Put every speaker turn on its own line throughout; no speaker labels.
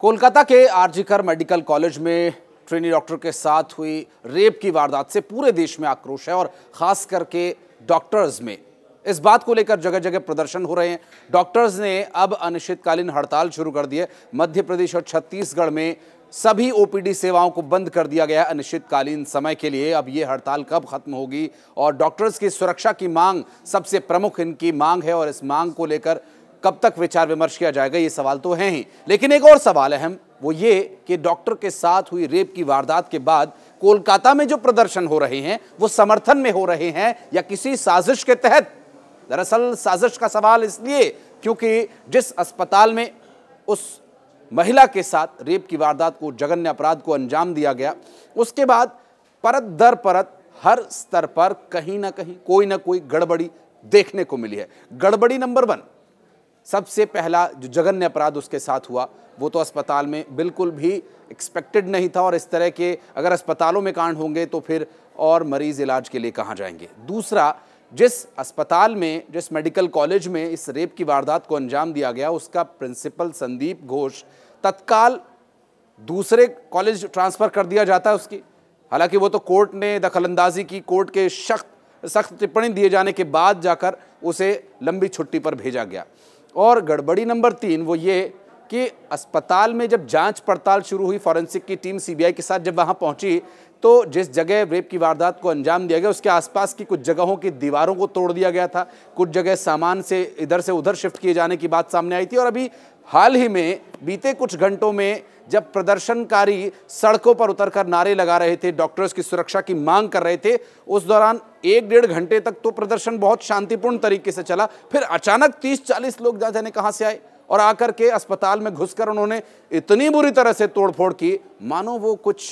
कोलकाता के RG Kar medical college में trainee doctor के साथ हुई रेप की वारदात से पूरे देश में आक्रोश है और खास करके डॉक्टर्स में इस बात को लेकर जगह जगह प्रदर्शन हो रहे हैं डॉक्टर्स ने अब अनिश्चितकालीन हड़ताल शुरू कर दी है मध्य प्रदेश और छत्तीसगढ़ में सभी ओपीडी सेवाओं को बंद कर दिया गया है अनिश्चितकालीन समय के लिए अब ये हड़ताल कब खत्म होगी और डॉक्टर्स की सुरक्षा की मांग सबसे प्रमुख इनकी मांग है और इस मांग को लेकर कब तक विचार विमर्श किया जाएगा ये सवाल तो है ही लेकिन एक और सवाल अहम वो ये कि डॉक्टर के साथ हुई रेप की वारदात के बाद कोलकाता में जो प्रदर्शन हो रहे हैं वो समर्थन में हो रहे हैं या किसी साजिश के तहत दरअसल साजिश का सवाल इसलिए क्योंकि जिस अस्पताल में उस महिला के साथ रेप की वारदात को जघन्य अपराध को अंजाम दिया गया उसके बाद परत दर परत हर स्तर पर कहीं ना कहीं कोई ना कोई गड़बड़ी देखने को मिली है गड़बड़ी नंबर वन सबसे पहला जो जघन्य अपराध उसके साथ हुआ वो तो अस्पताल में बिल्कुल भी एक्सपेक्टेड नहीं था और इस तरह के अगर अस्पतालों में कांड होंगे तो फिर और मरीज़ इलाज के लिए कहाँ जाएंगे दूसरा जिस अस्पताल में जिस मेडिकल कॉलेज में इस रेप की वारदात को अंजाम दिया गया उसका प्रिंसिपल संदीप घोष तत्काल दूसरे कॉलेज ट्रांसफ़र कर दिया जाता है उसकी हालांकि वो तो कोर्ट ने दखलंदाजी की कोर्ट के सख्त सख्त टिप्पणी दिए जाने के बाद जाकर उसे लंबी छुट्टी पर भेजा गया और गड़बड़ी नंबर तीन वो ये कि अस्पताल में जब जांच पड़ताल शुरू हुई फॉरेंसिक की टीम सीबीआई के साथ जब वहाँ पहुँची तो जिस जगह रेप की वारदात को अंजाम दिया गया उसके आसपास की कुछ जगहों की दीवारों को तोड़ दिया गया था कुछ जगह सामान से इधर से उधर शिफ्ट किए जाने की बात सामने आई थी और अभी हाल ही में बीते कुछ घंटों में जब प्रदर्शनकारी सड़कों पर उतरकर नारे लगा रहे थे डॉक्टर्स की सुरक्षा की मांग कर रहे थे उस दौरान एक डेढ़ घंटे तक तो प्रदर्शन बहुत शांतिपूर्ण तरीके से चला फिर अचानक तीस चालीस लोग जा जाने कहाँ से आए और आकर के अस्पताल में घुसकर उन्होंने इतनी बुरी तरह से तोड़फोड़ की मानो वो कुछ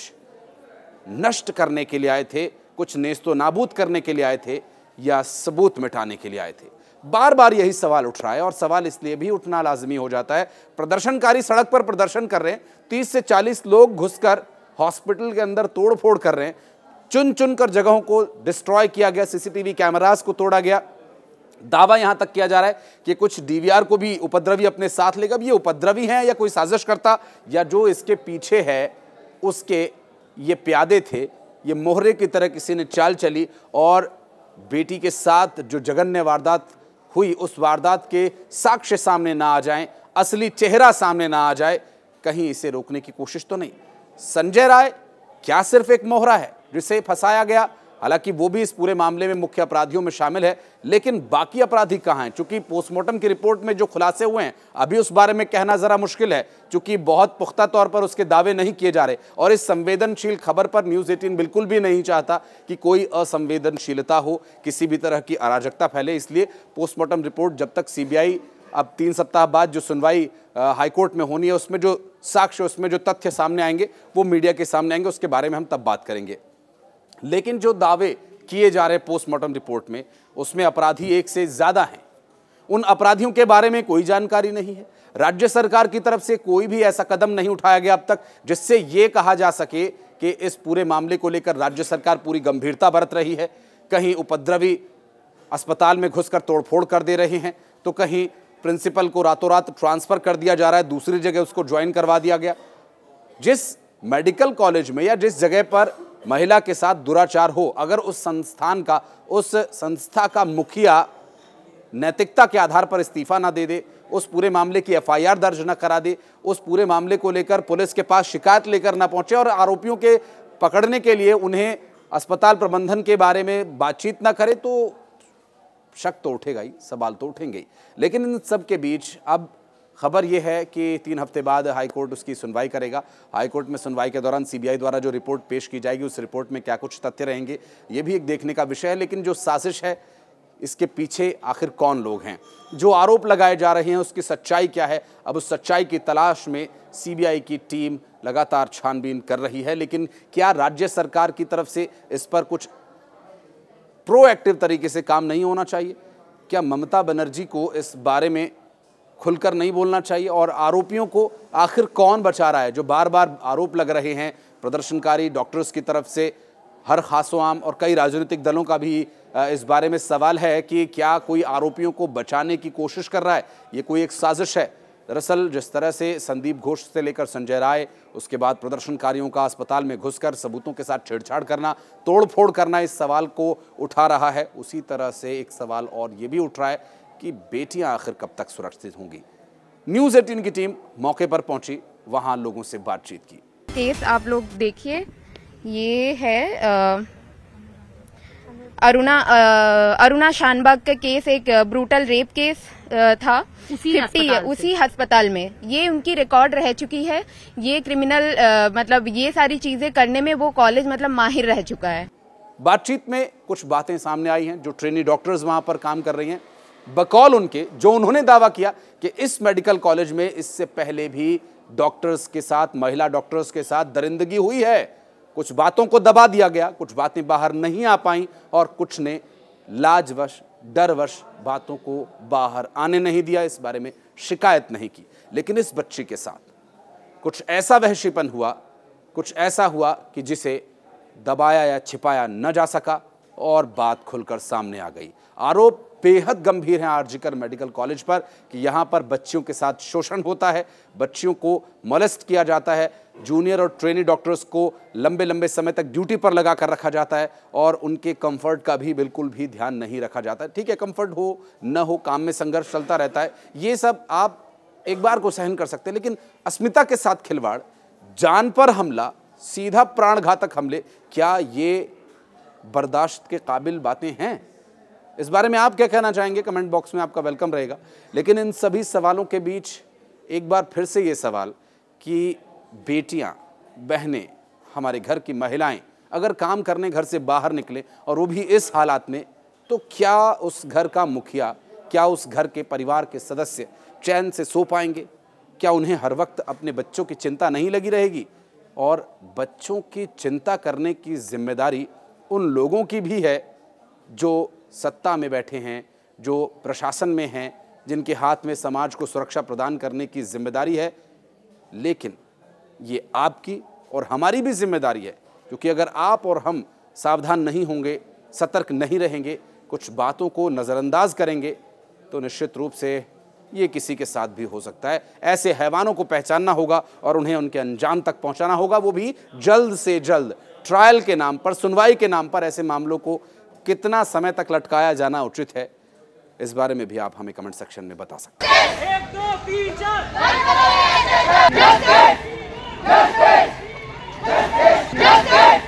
नष्ट करने के लिए आए थे कुछ नेस्तो नाबूद करने के लिए आए थे या सबूत मिटाने के लिए आए थे बार बार यही सवाल उठ रहा है और सवाल इसलिए भी उठना लाजमी हो जाता है प्रदर्शनकारी सड़क पर प्रदर्शन कर रहे हैं तीस से चालीस लोग घुसकर हॉस्पिटल के अंदर तोड़फोड़ कर रहे हैं चुन चुन कर जगहों को डिस्ट्रॉय किया गया सीसीटीवी कैमरास को तोड़ा गया दावा यहां तक किया जा रहा है कि कुछ डीवीआर को भी उपद्रवी अपने साथ लेगा ये उपद्रवी हैं या कोई साजिश करता या जो इसके पीछे है उसके ये प्यादे थे ये मोहरे की तरह किसी ने चाल चली और बेटी के साथ जो जगन्य वारदात हुई उस वारदात के साक्ष्य सामने ना आ जाएं असली चेहरा सामने ना आ जाए कहीं इसे रोकने की कोशिश तो नहीं संजय राय क्या सिर्फ एक मोहरा है जिसे फंसाया गया हालांकि वो भी इस पूरे मामले में मुख्य अपराधियों में शामिल है लेकिन बाकी अपराधी कहाँ हैं चूंकि पोस्टमार्टम की रिपोर्ट में जो खुलासे हुए हैं अभी उस बारे में कहना ज़रा मुश्किल है चूंकि बहुत पुख्ता तौर पर उसके दावे नहीं किए जा रहे और इस संवेदनशील खबर पर न्यूज़ एटीन बिल्कुल भी नहीं चाहता कि कोई असंवेदनशीलता हो किसी भी तरह की अराजकता फैले इसलिए पोस्टमार्टम रिपोर्ट जब तक सी अब तीन सप्ताह बाद जो सुनवाई हाईकोर्ट में होनी है उसमें जो साक्ष्य उसमें जो तथ्य सामने आएंगे वो मीडिया के सामने आएंगे उसके बारे में हम तब बात करेंगे लेकिन जो दावे किए जा रहे पोस्टमार्टम रिपोर्ट में उसमें अपराधी एक से ज़्यादा हैं उन अपराधियों के बारे में कोई जानकारी नहीं है राज्य सरकार की तरफ से कोई भी ऐसा कदम नहीं उठाया गया अब तक जिससे ये कहा जा सके कि इस पूरे मामले को लेकर राज्य सरकार पूरी गंभीरता बरत रही है कहीं उपद्रवी अस्पताल में घुसकर तोड़फोड़ कर दे रहे हैं तो कहीं प्रिंसिपल को रातों रात ट्रांसफ़र कर दिया जा रहा है दूसरी जगह उसको ज्वाइन करवा दिया गया जिस मेडिकल कॉलेज में या जिस जगह पर महिला के साथ दुराचार हो अगर उस संस्थान का उस संस्था का मुखिया नैतिकता के आधार पर इस्तीफा ना दे दे उस पूरे मामले की एफआईआर दर्ज ना करा दे उस पूरे मामले को लेकर पुलिस के पास शिकायत लेकर ना पहुंचे और आरोपियों के पकड़ने के लिए उन्हें अस्पताल प्रबंधन के बारे में बातचीत ना करे तो शक तो उठेगा ही सवाल तो उठेंगे लेकिन इन सब के बीच अब खबर यह है कि तीन हफ्ते बाद हाई कोर्ट उसकी सुनवाई करेगा हाई कोर्ट में सुनवाई के दौरान सीबीआई द्वारा जो रिपोर्ट पेश की जाएगी उस रिपोर्ट में क्या कुछ तथ्य रहेंगे ये भी एक देखने का विषय है लेकिन जो साजिश है इसके पीछे आखिर कौन लोग हैं जो आरोप लगाए जा रहे हैं उसकी सच्चाई क्या है अब उस सच्चाई की तलाश में सीबीआई की टीम लगातार छानबीन कर रही है लेकिन क्या राज्य सरकार की तरफ से इस पर कुछ प्रोएक्टिव तरीके से काम नहीं होना चाहिए क्या ममता बनर्जी को इस बारे में खुलकर नहीं बोलना चाहिए और आरोपियों को आखिर कौन बचा रहा है जो बार बार आरोप लग रहे हैं प्रदर्शनकारी डॉक्टर्स की तरफ से हर खासो आम और कई राजनीतिक दलों का भी इस बारे में सवाल है कि क्या कोई आरोपियों को बचाने की कोशिश कर रहा है ये कोई एक साजिश है दरअसल जिस तरह से संदीप घोष से लेकर संजय राय उसके बाद प्रदर्शनकारियों का अस्पताल में घुसकर सबूतों के साथ छेड़छाड़ करना तोड़फोड़ करना इस सवाल को उठा रहा है उसी तरह से एक सवाल और ये भी उठ रहा है कि बेटियां आखिर कब तक सुरक्षित होंगी न्यूज एटीन की टीम मौके पर पहुंची वहां लोगों से बातचीत की केस आप लोग देखिए ये है अरुणा अरुणा शानबाग का केस एक ब्रूटल रेप केस था उसी अस्पताल उसी अस्पताल में ये उनकी रिकॉर्ड रह चुकी है ये क्रिमिनल मतलब ये सारी चीजें करने में वो कॉलेज मतलब माहिर रह चुका है बातचीत में कुछ बातें सामने आई हैं जो ट्रेनी डॉक्टर्स वहां पर काम कर रही हैं बकौल उनके जो उन्होंने दावा किया कि इस मेडिकल कॉलेज में इससे पहले भी डॉक्टर्स के साथ महिला डॉक्टर्स के साथ दरिंदगी हुई है कुछ बातों को दबा दिया गया कुछ बातें बाहर नहीं आ पाई और कुछ ने लाजवश डरवश बातों को बाहर आने नहीं दिया इस बारे में शिकायत नहीं की लेकिन इस बच्ची के साथ कुछ ऐसा वहशीपन हुआ कुछ ऐसा हुआ कि जिसे दबाया या छिपाया न जा सका और बात खुलकर सामने आ गई आरोप बेहद गंभीर हैं आरजीकर मेडिकल कॉलेज पर कि यहाँ पर बच्चियों के साथ शोषण होता है बच्चियों को मोलेस्ट किया जाता है जूनियर और ट्रेनी डॉक्टर्स को लंबे लंबे समय तक ड्यूटी पर लगा कर रखा जाता है और उनके कंफर्ट का भी बिल्कुल भी ध्यान नहीं रखा जाता है ठीक है कंफर्ट हो न हो काम में संघर्ष चलता रहता है ये सब आप एक बार को सहन कर सकते हैं लेकिन अस्मिता के साथ खिलवाड़ जान पर हमला सीधा प्राणघातक हमले क्या ये बर्दाश्त के काबिल बातें हैं इस बारे में आप क्या कहना चाहेंगे कमेंट बॉक्स में आपका वेलकम रहेगा लेकिन इन सभी सवालों के बीच एक बार फिर से ये सवाल कि बेटियां बहनें हमारे घर की महिलाएं अगर काम करने घर से बाहर निकले और वो भी इस हालात में तो क्या उस घर का मुखिया क्या उस घर के परिवार के सदस्य चैन से सो पाएंगे क्या उन्हें हर वक्त अपने बच्चों की चिंता नहीं लगी रहेगी और बच्चों की चिंता करने की जिम्मेदारी उन लोगों की भी है जो सत्ता में बैठे हैं जो प्रशासन में हैं जिनके हाथ में समाज को सुरक्षा प्रदान करने की जिम्मेदारी है लेकिन ये आपकी और हमारी भी जिम्मेदारी है क्योंकि अगर आप और हम सावधान नहीं होंगे सतर्क नहीं रहेंगे कुछ बातों को नज़रअंदाज करेंगे तो निश्चित रूप से ये किसी के साथ भी हो सकता है ऐसे हैवानों को पहचानना होगा और उन्हें उनके अनजान तक पहुंचाना होगा वो भी जल्द से जल्द ट्रायल के नाम पर सुनवाई के नाम पर ऐसे मामलों को कितना समय तक लटकाया जाना उचित है इस बारे में भी आप हमें कमेंट सेक्शन में बता सकते हैं